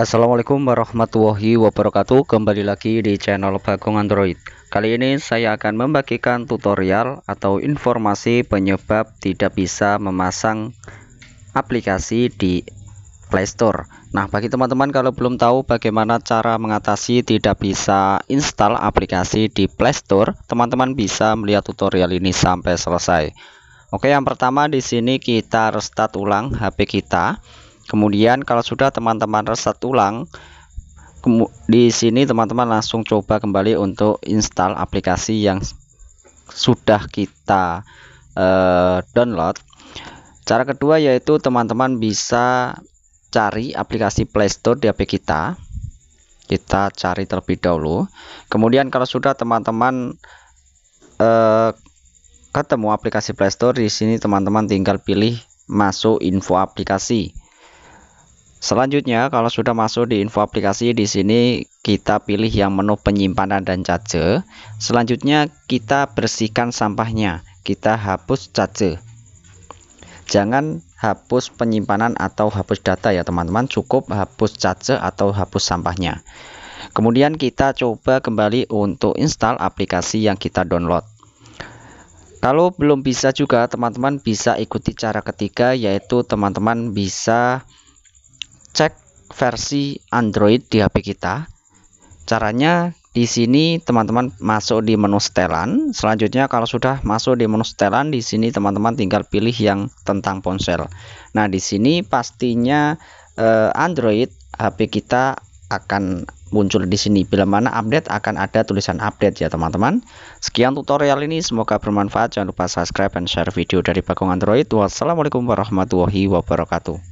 Assalamualaikum warahmatullahi wabarakatuh Kembali lagi di channel Bagong Android Kali ini saya akan membagikan tutorial atau informasi penyebab tidak bisa memasang aplikasi di Play Store. Nah, bagi teman-teman kalau belum tahu bagaimana cara mengatasi tidak bisa install aplikasi di Play Store, teman-teman bisa melihat tutorial ini sampai selesai. Oke, yang pertama di sini kita restart ulang HP kita. Kemudian kalau sudah teman-teman reset ulang, di sini teman-teman langsung coba kembali untuk install aplikasi yang sudah kita uh, download. Cara kedua yaitu teman-teman bisa cari aplikasi Play Store di HP kita. Kita cari terlebih dahulu. Kemudian kalau sudah teman-teman eh, ketemu aplikasi Play Store di sini teman-teman tinggal pilih masuk info aplikasi. Selanjutnya, kalau sudah masuk di info aplikasi, di sini kita pilih yang menu penyimpanan dan charge. Selanjutnya, kita bersihkan sampahnya. Kita hapus charge. Jangan hapus penyimpanan atau hapus data ya teman-teman, cukup hapus charge atau hapus sampahnya. Kemudian kita coba kembali untuk install aplikasi yang kita download. Kalau belum bisa juga teman-teman bisa ikuti cara ketiga yaitu teman-teman bisa cek versi Android di HP kita. Caranya di sini teman-teman masuk di menu setelan. Selanjutnya kalau sudah masuk di menu setelan di sini teman-teman tinggal pilih yang tentang ponsel. Nah, di sini pastinya eh, Android HP kita akan muncul di sini. Bila mana update akan ada tulisan update ya teman-teman. Sekian tutorial ini semoga bermanfaat. Jangan lupa subscribe dan share video dari Bagong Android. Wassalamualaikum warahmatullahi wabarakatuh.